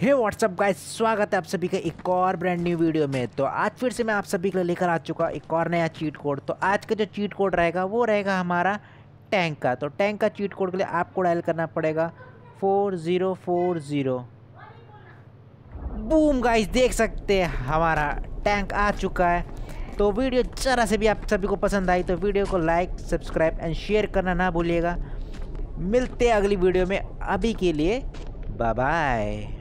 हे WhatsApp guys स्वागत है आप सभी का एक और ब्रांड न्यू वीडियो में तो आज फिर से मैं आप सभी के लिए लेकर आ चुका एक और नया चीट कोड तो आज का जो चीट कोड रहेगा वो रहेगा हमारा टैंक का तो टैंक का चीट कोड के लिए आपको डायल करना पड़ेगा four zero four zero boom guys देख सकते हैं हमारा टैंक आ चुका है तो वीडियो जरा से भी आप सभी को पसंद आई तो वीडियो को लाइक सब्सक्राइब एंड शेयर करना ना भूलिएगा मिलते हैं अगली वीडियो में अभी के लिए बाय बाय